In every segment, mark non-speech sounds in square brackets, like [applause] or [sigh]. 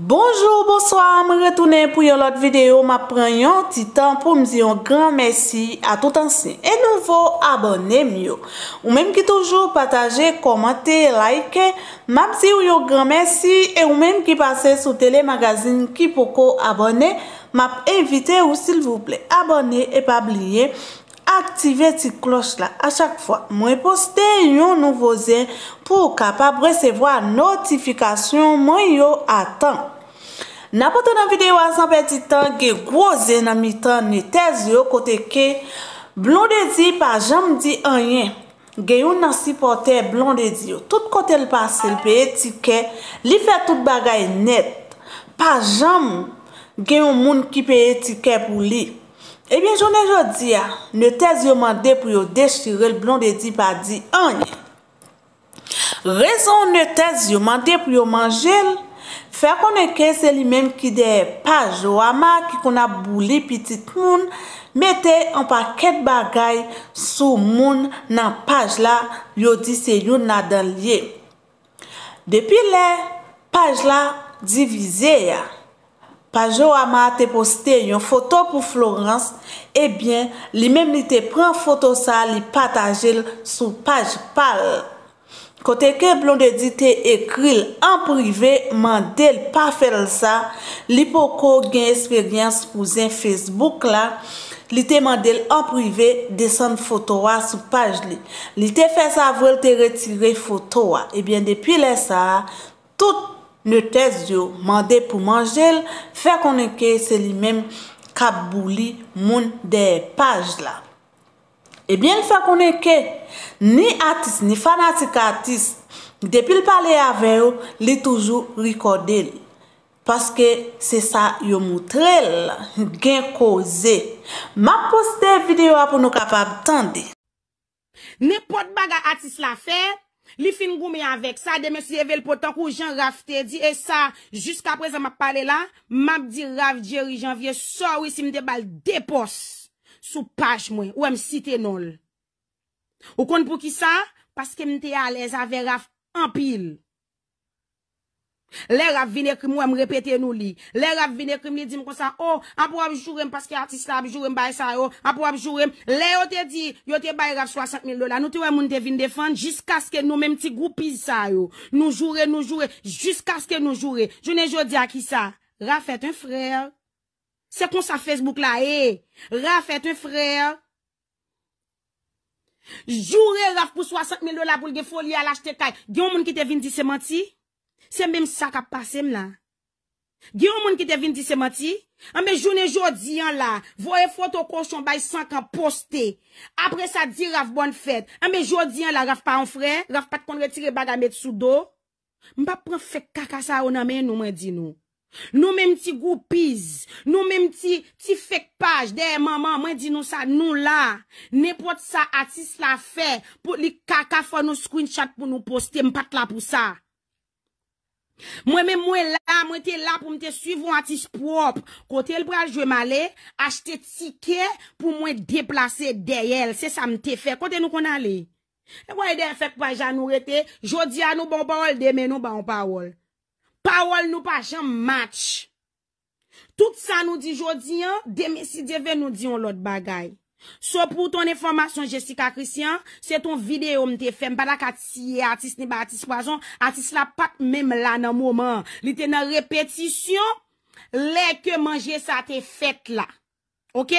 Bonjour, bonsoir, me retoune pou yon lot videyo, ma pren yon titan pou mzi yon gran mersi a tout ansin. E nouvo abone myo. Ou menm ki toujou pataje, komante, like, map si yon gran mersi, e ou menm ki pase sou telemagazine ki poko abone, map evite ou sil vouple abone e pabliye. aktive ti kloch la. A chak fwa, mwen poste yon nouvo zin pou kapab resevo a notifikasyon mwen yo atan. Napote nan videyo a 100 peti tan, gen kwo zin nan mi tan, ne tez yo kote ke, blon de zi pa jam di anyen. Gen yon nasi pote blon de zi yo. Tout kote l pasel peye tike, li fe tout bagay net. Pa jam gen yon moun ki peye tike pou li. Ebyen, jounen jodi ya, ne tezi yo mande pou yo dechirel blon de di pa di anye. Rezon ne tezi yo mande pou yo manjel, fe konen ke se li men ki de paj wama ki kon a bou li pitit moun, mete an pa ket bagay sou moun nan paj la yo di se yon nadalye. Depi le, paj la divize ya. Paje wama te poste yon foto pou Florence, ebyen, li menm li te pren foto sa li pataje l sou page pal. Kote ke blon de di te ekri l en prive, mandel pa fel sa, li poko gen esperyans pou zen Facebook la, li te mandel en prive desen fotowa sou page li. Li te fes avol te retire fotowa. Ebyen, depi le sa, tout, Ne tez yo mande pou manjel, fe konenke se li menm kabou li moun dey page la. Ebyen, fe konenke, ni atis, ni fanatik atis, depil pale aveyo, li toujou rekode li. Paske se sa yo moutrel la, gen koze. Ma poste videyo apou nou kapab tande. Ne pot baga atis la fe. Li fin gou me yavek, sa de mes leve l potan kou jen raf te di, e sa, jiska apre zan ma pale la, mab di raf djeri jen vie, sa we si mte bal depos sou pach mwen, ou am m'm site nol. Ou kon pou ki sa, paske mte alez ave raf an pil. Le raf vine krim wèm repete nou li. Le raf vine krim li dim kon sa, oh, ap wèm jurem paske atis la, ap jurem bay sa yo, ap wèm jurem. Le yo te di, yo te bay raf 60.000 dola. Nou te wèm moun te vin defan, jiska skè nou menm ti goupiz sa yo. Nou jure, nou jure, jiska skè nou jure. Jounen jo di a ki sa, raf et un frèr. Se kon sa Facebook la, e, raf et un frèr. Jure raf pou 60.000 dola pou lge foli ala chete kaj. Gyon moun ki te vin di se manti? Sè mèm sa ka passem la. Gè ou moun ki te vin di seman ti? An ah, mè jounen jò diyan la, vò e fotokosyon bay sankan poste. Apre sa di raf bon fèt. An mè jò diyan la, raf pa an frè, raf pat kon retire baga mè tsou do. Mè pa pran fèk kaka sa ou nan mè nou mè di nou. Nou mèm ti goupiz, nou mèm ti fèk page, dè maman mè di nou sa nou la. Nè pot sa atis la fè, pou li kaka fò nou screenshot pou nou poste, mè pat la pou sa. Mwen men mwen la, mwen te la pou mwen te suivwantis prop, kote l praj jwe male, achte tike pou mwen deplase dey el, se sa mte fe, kote nou kon ale? Mwen e dey fek pajan nou rete, jodi an nou bon pawol, deme nou bon pawol, pawol nou pajan match, tout sa nou di jodi an, deme si deve nou di yon lot bagay So pou ton informasyon Jessica Christian, se ton videyo mte fem, badak atis ye atis ni ba atis wazon, atis la pat mem la nan mouman. Li te nan repetisyon, le ke manje sa te fet la. Ok?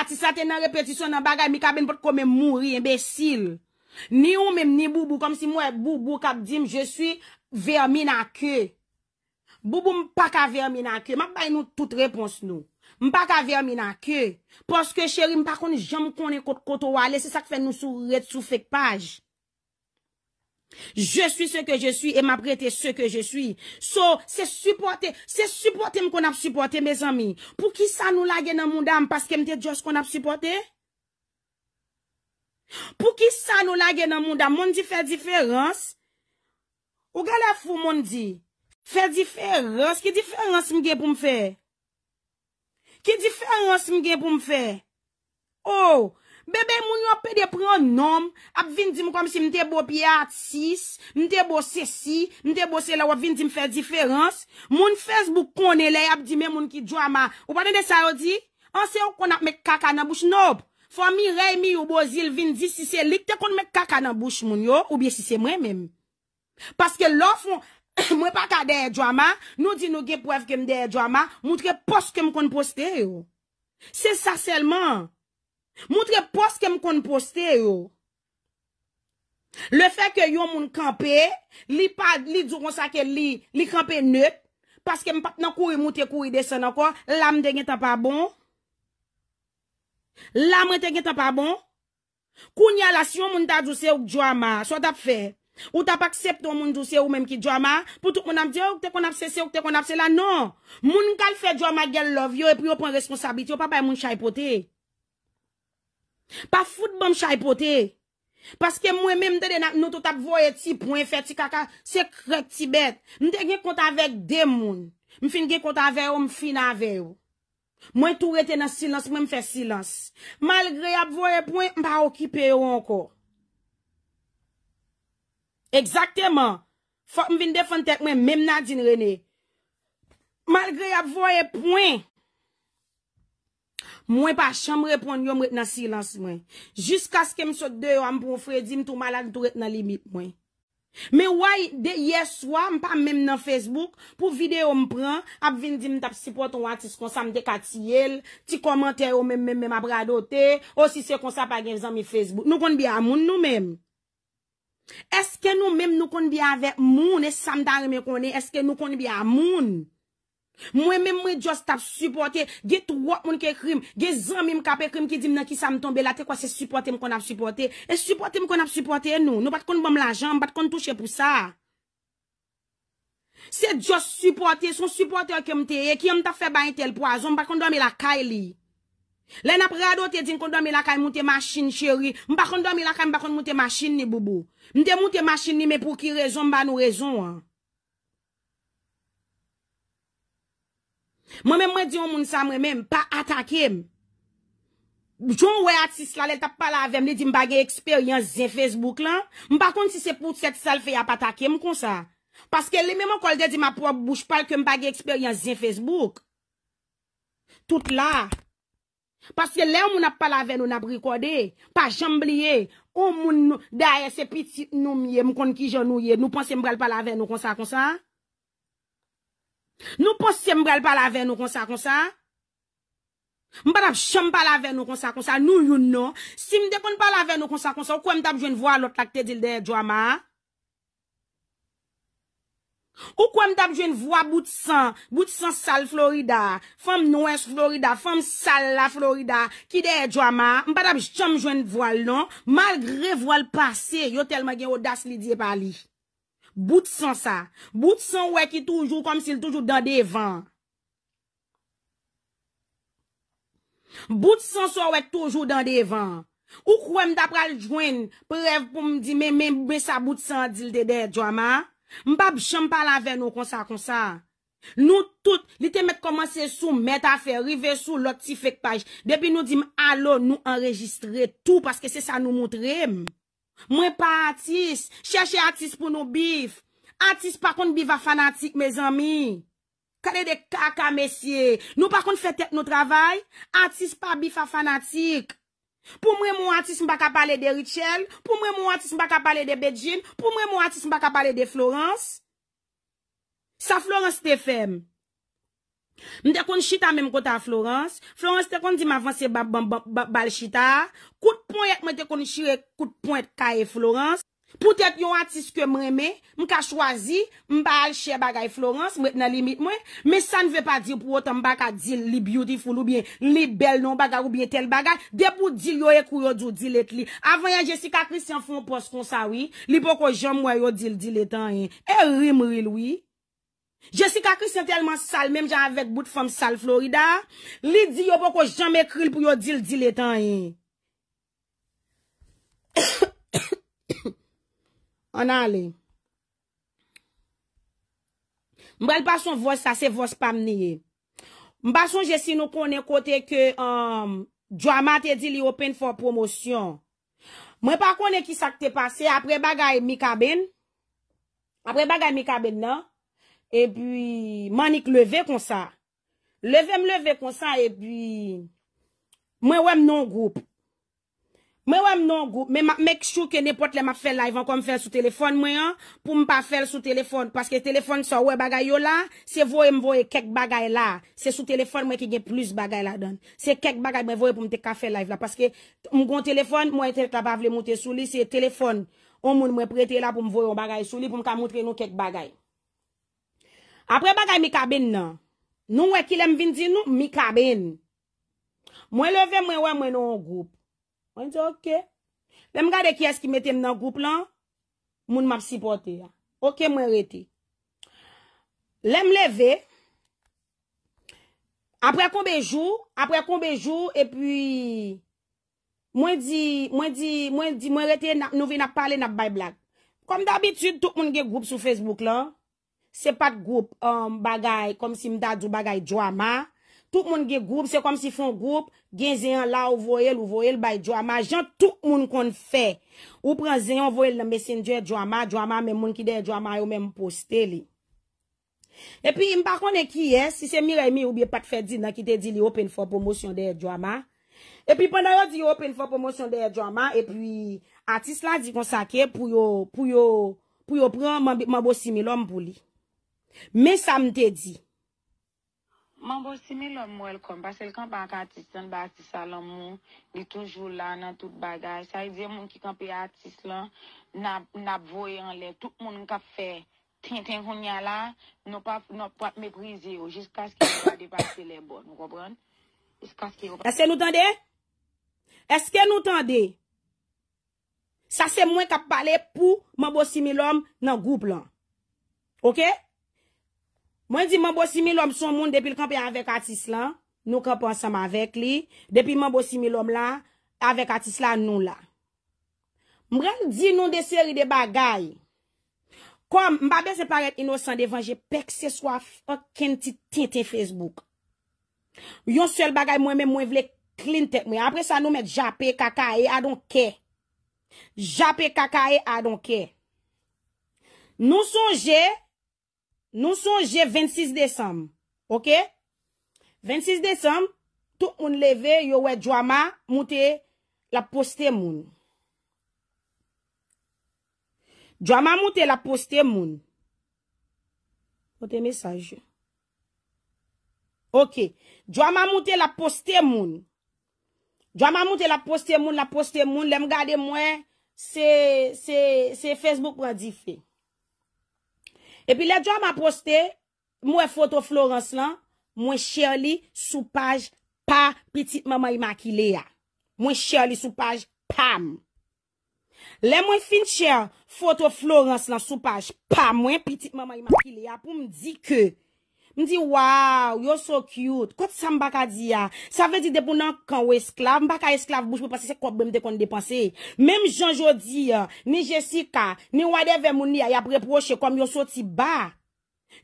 Atis sa te nan repetisyon nan bagay, mi kaben pot kome mouri, embesil. Ni ou mem ni boubou, kom si mwen boubou kap di m, je su vermi nan ke. Boubou mpa ka vermi nan ke, mwen bay nou tout repons nou. Mpa ka vermi nan ke. Poske cheri, mpa koni jam koni e kot koto wale. Se sak fe nou sou red sou fek paj. Je sou seke je sou e m aprete seke je sou. So, se supporte, se supporte m kon ap supporte, me zami. Pou ki sa nou lage nan moun dam, paske m te dios kon ap supporte? Pou ki sa nou lage nan moun dam, moun di fer diferans? Ou gale fou moun di? Fer diferans? Ki diferans mge pou m fe? Ki diferans mge pou mfe? Ou, oh, bebe moun yo pede pran nom, ap vin di mou kom si mte bo piyat sis, mte bo sesi, mte bo selo wap vin di mfe diferans. Moun Facebook kone le ap di men moun ki drama. Ou panen de saodi, anse yo kon ap me kaka nan bouch noub. Fwa mi rey mi ou bo zil vin di sis e lik, te kon me kaka nan bouch moun yo, ou bie sis e mwen men. Paske lòf moun... [coughs] Mwen pa ka deye djwa ma, nou di nou ge pou ev kem deye djwa ma, mwoutre pos kem kon poste yo. Se sa selman, mwoutre pos kem kon poste yo. Le fe ke yon moun kampe, li pad, li djou kon sa ke li, li kampe nøp, paske mpap nan kou yon moutre kou yon desen anko, lam te nye tapabon. Lam te nye tapabon, kou nye alasyon moun ta djouse ouk djwa ma, so tap fey. Ou tap aksept ou moun dousye ou menm ki djama Poutouk moun amdje ou kte kon apse se ou kte kon apse la Non Moun nkal fè djama gel love yo E pri yo pon responsabiti yo Pa foud bon moun chaypote Paske mwen menm dèdè Noutou tap voye ti poun fè ti kaka Sekret tibet Mwen te gen konta vek de moun Mwen fin gen konta vek ou mwen fina vek ou Mwen tou rete nan silans mwen fè silans Malgre ap voye poun Mwen pa okipe yo anko Eksakteman, fòm vin defantek mwen mèm nan din rene. Malgre ap voye pwen, mwen pa chan mwen repon yon mwen retena silans mwen. Jiska skèm sot deyo am pou fredi mwen tou malan tou retena limit mwen. Mwen woy de yeswa mwen pa mèm nan Facebook pou videyo mwen pran ap vin di mwen tap si poton wati skonsam de katiyel, ti komantè yo mèm mèm mèm ap radote, osi se konsap agen zan mi Facebook. Nou kon bi amoun nou mèm. Eske nou menm nou konbi ave moun, e eske nou konbi ave moun Mwen menm mwen jost ap supporte, ge tou wak moun ke krim, ge zanm im kape krim ki dimna ki sa m tombe la Te kwa se supporte m kon ap supporte, e supporte m kon ap supporte nou, nou bat kon bom la janm, bat kon touche pou sa Se jost supporte, son supporte ak mte, e ki yon ta fe bany tel pwa, zon bat kon do me la kaili Len ap rado te din kondon mi lakay moun te masin cheri. Mpakon don mi lakay mpakon moun te masin ni, bobo. Mpakon moun te masin ni, me pou ki rezon, mba nou rezon, an. Mwen men mwen di yon moun sa mwen men, mpa atakem. Joun we atis la, lel tap pala avem, li di mbagye eksper, yon zin Facebook lan. Mpakon si se pou tset salfe, yap atakem kon sa. Paske li men mwen kol de di ma pou ap boujpal ke mbagye eksper, yon zin Facebook. Tout la. Paske le ou moun ap palave nou nap rekode, pa jambliye, ou moun daye se piti noumye, moun kon ki janouye, nou pon se mbrel palave nou konsa konsa? Nou pon se mbrel palave nou konsa konsa? Mbada p chan palave nou konsa konsa, nou yon nou, si mde kon palave nou konsa konsa, ou kwen mta p jwen vwa lot lakte dilde djwa ma? Kou kwen mdap jwen vwa boutsan, boutsan sal Florida, fam noues Florida, fam sal la Florida, ki de e djwa ma, mpadap jtom jwen vwa l non, malgre vwa l pase, yo telman gen odas li di e pali. Boutsan sa, boutsan wek ki toujou kom si l toujou dan de van. Boutsan sa wek toujou dan de van. Kou kwen mdap kal jwen, prev pou mdi me, me, me sa boutsan, di l de de djwa ma. Mbap chanm pa lave nou konsa konsa Nou tout li te met komanse sou Met afe, rive sou, lot ti fek paj Depi nou dim alo nou enregistre Tou paske se sa nou moutre Mwen pa artist Cheche artist pou nou bif Artist pa kon bif a fanatik me zami Kade de kaka mesye Nou pa kon fe tek nou travay Artist pa bif a fanatik Pou mwen mwen atis mwen baka pale de Richelle, pou mwen mwen atis mwen baka pale de Bedjine, pou mwen mwen atis mwen baka pale de Florence, sa Florence te fem. Mwen te konj chita mwen mwen kota Florence, Florence te konj di m avanse bal chita, kout ponyek mwen te konj chire kout ponyek ka e Florence, Poutet yon artist ke mreme, mka chwazi, mba al chè bagay Florence, mwen nan limit mwen, me sa nve pa di pou wotan mba ka dil li beautiful ou bien li bel non bagay ou bien tel bagay, depou dil yo e kou yo djou dil et li. Avanyan Jessica Christian fon pos kon sa wii, li pou ko jom woy yo dil dil etan yin. E rim ril wii. Jessica Christian telman sal, menm jan avek bout fom sal Florida, li di yo pou ko jom ekril pou yo dil dil etan yin. Anale, mbrel pasyon vòs sa se vòs pamniye. Mbasyon jesino konen kote ke euh, Djamate di li open for promosyon. Mwen pa konen ki sakte pase, apre bagay mikaben, apre bagay mikaben nan, epwi manik leve konsa. Levem leve konsa epwi mwen wèm non goup. Mwen wèm nou goup, mwen mèk chou ke nepot lè mè fè live an kon m fèl sou telefon mwen an, pou m pa fèl sou telefon, paske telefon sou wè bagay yo la, se vòy m vòy kek bagay la, se sou telefon m wè ki gen plus bagay la dan. Se kek bagay m vòy pou m te ka fè live la, paske m goun telefon, mwen telk la bav lè moutè sou li, se telefon, mwen m wè prete la pou m vòy bagay sou li, pou m ka moutre nou kek bagay. Apre bagay mi kabèn nan, nou wè ki lèm vin di nou, mi kabèn. Mwen lèvè m wè m wè nou goup, Mwen di ok, mwen gade ki as ki metem nan goup lan, moun map si pote ya. Ok mwen rete. Len mle ve, apre konbe jou, apre konbe jou, e pwi mwen di mwen rete nouve na pale na bay blag. Kom da abitud tout moun gen goup sou Facebook lan, se pat goup um, bagay kom si mda djou bagay djou ama. Tout moun ge groub, se kom si fon groub, gen zeyon la ou voyel, ou voyel baye djwama. Jan tout moun kon fè. Ou pren zeyon, voyel nan messenger djwama, djwama men moun ki dey djwama yo men poste li. E pi m bakon e ki ye, si se miremi ou bi pat fè di nan ki te di li open for promotion dey djwama. E pi pwanda yo di open for promotion dey djwama, e pi artist la di kon sa ke pou yo, pou yo, pou yo pren manbo simi lom pou li. Men sa m te di. Mambo simi lòm mò elkom, basèl kan pa ak atis tan batis alòm mò, li toujou lò nan tout bagaj, sa yè moun ki kan pe atis lò, nan vòy an lè, tout moun nka fè, ten ten vò nya la, nou pat me grize yo, jiskas ki nou pa depase lè bon, mò gobran? Jiskas ki yo pa... Eske nou tande? Eske nou tande? Sa se moun ka pale pou mambo simi lòm nan goup lòm. Okè? Mwen di mwen bo simil om son moun depil kompe avèk atis lan, nou kompe ansam avèk li, depil mwen bo simil om la, avèk atis lan nou la. Mwen di nou de seri de bagay, kom mba ben se paret inosan devan, jè pek se swa fokken ti tinte Facebook. Yon sel bagay mwen men mwen vle klintek mwen, apre sa nou met japè kakaye adonke. Japè kakaye adonke. Nou sonje, Nou son je 26 Desem, ok? 26 Desem, tou un leve yo we Djoama moute la poste moun. Djoama moute la poste moun. Moute mesaj. Ok, Djoama moute la poste moun. Djoama moute la poste moun, la poste moun, lem gade mwen se Facebook wadi fey. Epi le diwa ma poste, mwen foto Florence lan, mwen share li sou page pa piti mama imakile ya. Mwen share li sou page, pam. Le mwen fin share, foto Florence lan sou page, pam, mwen piti mama imakile ya pou mdi ke... M di, waw, yo so cute. Kote sa m baka di ya? Sa ve di depounan kan we esklav. M baka esklav bouche pou pase se problem de kon depanse. Mem janjou di ya, ni Jessica, ni wadeve mouni ya, yap reproche kom yo so ti ba.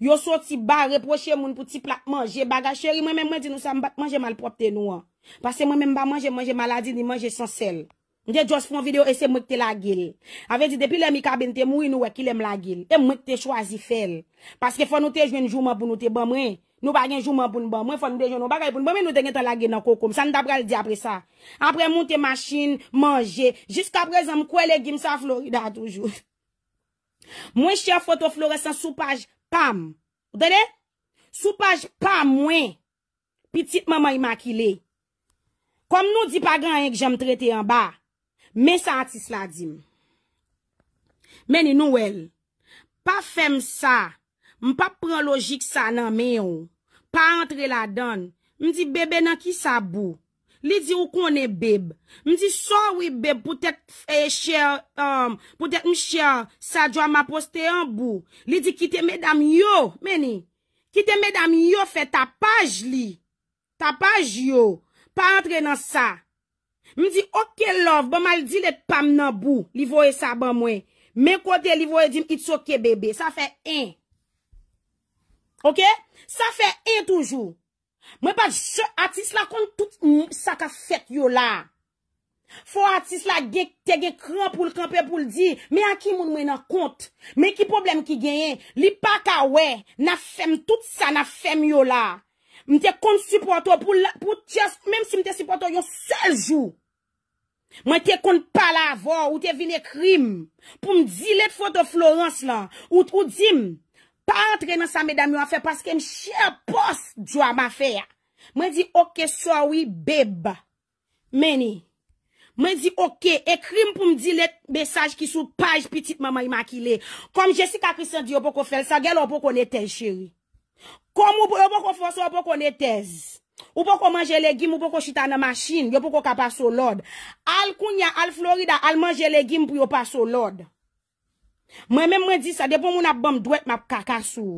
Yo so ti ba reproche mouni pou ti platman. Je baga cheri, mwen men mwen di nou sa m bakman, je malpropte nou. Pase mwen men mba manje, manje maladi, ni manje sansel. Mwen jè jòs foun video e se mèk te lagele. Ave di depi lè mi kabente mwen wè ki lèm lagele. E mèk te chwazi fel. Paske fò nou te jwen jouman pou nou te ban mwen. Eh? Nou bagen jouman pou nou ban mwen. Eh? Fò nou de jwen nou bagay pou nou ban mwen eh? nou te gen tan lagele nan koukoum. San da pral di apre sa. Apre mwen te machine manje. Jiska prezè mwen kwele gim sa Florida toujou. [laughs] Mwen chè foto floresan soupaj pam. Otele? Soupaj pam mwen. Pitit maman yi makile. Kom nou di pa gran yi ki jèm trete yon ba. Men sa ati sladim. Meni nou el, pa fem sa, m pa pren logik sa nan men yo, pa entre la don. M di bebe nan ki sa bou. Li di ou konen bebe. M di sorwe bebe, poutet m chan sa jwa ma poste an bou. Li di kite medam yo, meni, kite medam yo fe tapaj li, tapaj yo, pa entre nan sa. Mi di, ok love, ba mal di let pam nan bou, li voye sa ban mwen. Men kote, li voye di, it's ok bebe, sa fe en. Ok? Sa fe en toujou. Mwen pa atis la kon tout sa ka fet yo la. Fo atis la, tege kran pou l'kranpe pou l'di, men a ki moun mwen nan kont, men ki problem ki genyen, li pa ka we, na fem tout sa, na fem yo la. Mwen te kont suporto pou tjes, menm si mwen te suporto yo sel jou, Mwen te kont pala avor, ou te vin ekrim pou mdi let foto Florence la. Ou di m, pa antre nan sa me dami wafè, paske m chè pos djwa ma fè ya. Mwen di, ok, so, oui, beb, meni. Mwen di, ok, ekrim pou mdi let mesaj ki sou page pitit mama imakile. Kom Jessica Christian di yo pou kofel, sa gel yo pou kone tez, chéri. Kom yo pou kofel, sa yo pou kone tez. Ou pou kou manje legim, ou pou kou chita nan masin, yo pou kou kapaso lord. Al kunya, al florida, al manje legim pou yo kapaso lord. Mwen men mwen di sa depon moun ap bom dwet map kakaso.